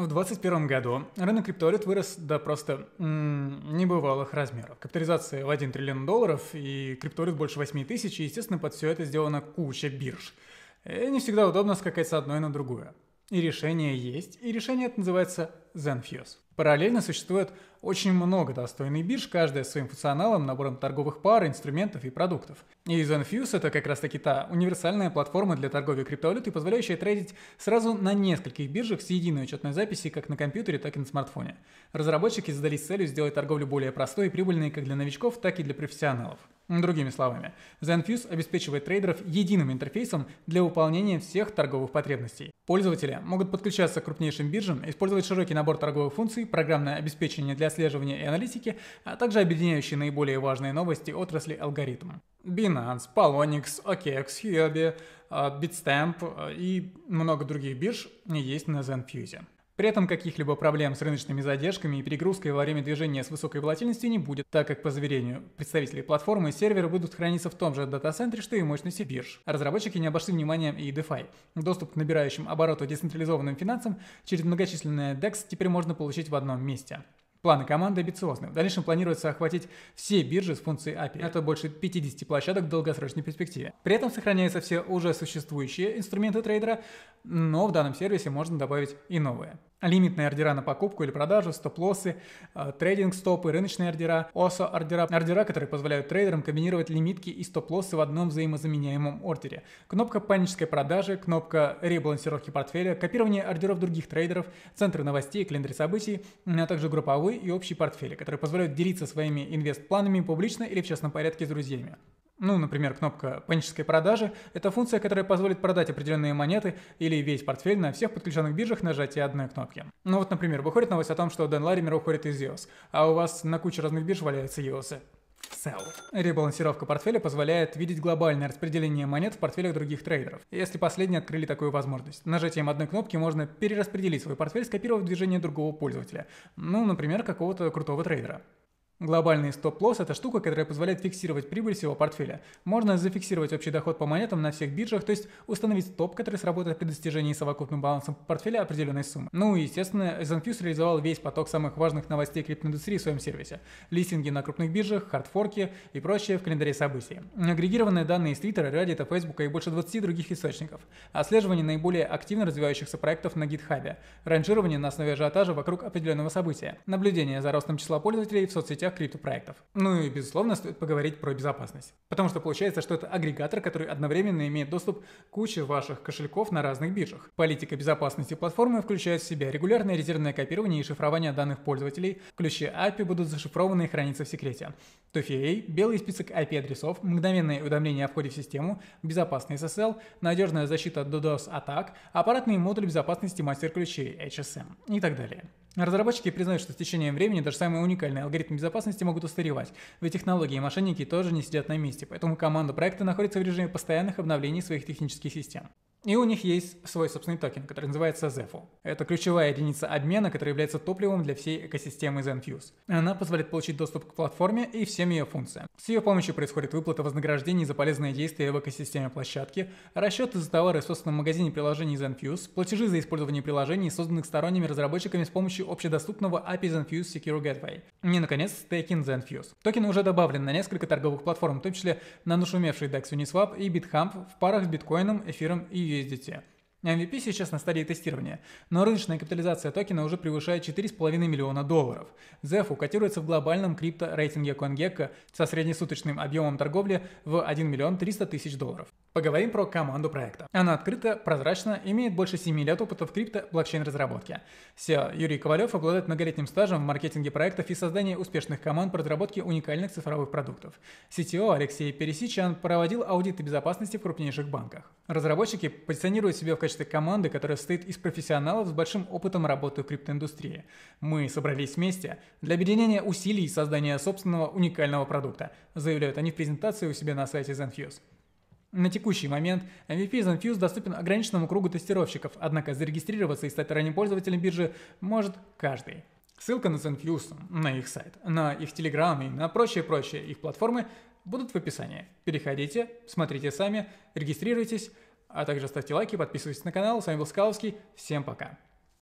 В 2021 году рынок криптовалют вырос до просто м- небывалых размеров. Капитализация в 1 триллион долларов и криптовалют больше 8 тысяч, и, естественно, под все это сделана куча бирж. И э, не всегда удобно скакать с одной на другую. И решение есть, и решение это называется Zenfuse. Параллельно существует очень много достойных бирж, каждая своим функционалом, набором торговых пар, инструментов и продуктов. И Zenfuse это как раз таки та универсальная платформа для торговли криптовалютой, позволяющая трейдить сразу на нескольких биржах с единой учетной записью как на компьютере, так и на смартфоне. Разработчики задались целью сделать торговлю более простой и прибыльной как для новичков, так и для профессионалов. Другими словами, ZenFuse обеспечивает трейдеров единым интерфейсом для выполнения всех торговых потребностей. Пользователи могут подключаться к крупнейшим биржам, использовать широкий набор торговых функций, программное обеспечение для отслеживания и аналитики, а также объединяющие наиболее важные новости отрасли алгоритма. Binance, Polonix, OKX, Huobi, э, Bitstamp э, и много других бирж есть на ZenFuse. При этом каких-либо проблем с рыночными задержками и перегрузкой во время движения с высокой волатильностью не будет, так как, по заверению представители платформы, и серверы будут храниться в том же дата-центре, что и мощности бирж. разработчики не обошли вниманием и DeFi. Доступ к набирающим обороты децентрализованным финансам через многочисленные DEX теперь можно получить в одном месте. Планы команды амбициозны. В дальнейшем планируется охватить все биржи с функцией API. Это больше 50 площадок в долгосрочной перспективе. При этом сохраняются все уже существующие инструменты трейдера, но в данном сервисе можно добавить и новые лимитные ордера на покупку или продажу, стоп-лоссы, э, трейдинг-стопы, рыночные ордера, осо-ордера, ордера, которые позволяют трейдерам комбинировать лимитки и стоп-лоссы в одном взаимозаменяемом ордере, кнопка панической продажи, кнопка ребалансировки портфеля, копирование ордеров других трейдеров, центры новостей, календарь событий, а также групповые и общие портфели, которые позволяют делиться своими инвест-планами публично или в частном порядке с друзьями. Ну, например, кнопка «Панической продажи» — это функция, которая позволит продать определенные монеты или весь портфель на всех подключенных биржах нажатия одной кнопки. Ну вот, например, выходит новость о том, что Дэн Лаример уходит из EOS, а у вас на куче разных бирж валяются EOS. Sell. Ребалансировка портфеля позволяет видеть глобальное распределение монет в портфелях других трейдеров, если последние открыли такую возможность. Нажатием одной кнопки можно перераспределить свой портфель, скопировав движение другого пользователя, ну, например, какого-то крутого трейдера. Глобальный стоп-лосс – это штука, которая позволяет фиксировать прибыль всего портфеля. Можно зафиксировать общий доход по монетам на всех биржах, то есть установить стоп, который сработает при достижении совокупным балансом портфеля определенной суммы. Ну и, естественно, SNFuse реализовал весь поток самых важных новостей криптоиндустрии в своем сервисе. Листинги на крупных биржах, хардфорки и прочее в календаре событий. Агрегированные данные из Twitter, Reddit, Facebook и больше 20 других источников. Отслеживание наиболее активно развивающихся проектов на GitHub. Ранжирование на основе ажиотажа вокруг определенного события. Наблюдение за ростом числа пользователей в соцсетях всех криптопроектов. Ну и, безусловно, стоит поговорить про безопасность. Потому что получается, что это агрегатор, который одновременно имеет доступ к куче ваших кошельков на разных биржах. Политика безопасности платформы включает в себя регулярное резервное копирование и шифрование данных пользователей, ключи API будут зашифрованы и храниться в секрете. TOFIA, белый список IP-адресов, мгновенное уведомление о входе в систему, безопасный SSL, надежная защита от DDoS-атак, аппаратный модуль безопасности мастер-ключей HSM и так далее. Разработчики признают, что с течением времени даже самые уникальные алгоритмы безопасности могут устаревать, ведь технологии и мошенники тоже не сидят на месте, поэтому команда проекта находится в режиме постоянных обновлений своих технических систем. И у них есть свой собственный токен, который называется ZEFO. Это ключевая единица обмена, которая является топливом для всей экосистемы ZenFuse. Она позволяет получить доступ к платформе и всем ее функциям. С ее помощью происходит выплата вознаграждений за полезные действия в экосистеме площадки, расчеты за товары в собственном магазине приложений ZenFuse, платежи за использование приложений, созданных сторонними разработчиками с помощью общедоступного API ZenFuse Secure Gateway. И, наконец, стейкинг ZenFuse. Токен уже добавлен на несколько торговых платформ, в том числе на нашумевший DEX Uniswap и BitHump в парах с биткоином, эфиром и Ездите. MVP сейчас на стадии тестирования, но рыночная капитализация токена уже превышает 4,5 миллиона долларов. ZEFU котируется в глобальном крипто-рейтинге CoinGecko со среднесуточным объемом торговли в 1 миллион 300 тысяч долларов. Поговорим про команду проекта. Она открыта, прозрачна, имеет больше 7 лет опыта в крипто, блокчейн-разработке. SEO Юрий Ковалев обладает многолетним стажем в маркетинге проектов и создании успешных команд по разработке уникальных цифровых продуктов. CTO Алексей Пересичан проводил аудиты безопасности в крупнейших банках. Разработчики позиционируют себя в качестве команды, которая состоит из профессионалов с большим опытом работы в криптоиндустрии. Мы собрались вместе для объединения усилий и создания собственного уникального продукта, заявляют они в презентации у себя на сайте ZenFuse. На текущий момент MVP из доступен ограниченному кругу тестировщиков, однако зарегистрироваться и стать ранним пользователем биржи может каждый. Ссылка на Zenfuse, на их сайт, на их Telegram и на прочие-прочие их платформы будут в описании. Переходите, смотрите сами, регистрируйтесь, а также ставьте лайки, подписывайтесь на канал. С вами был Скаловский, всем пока.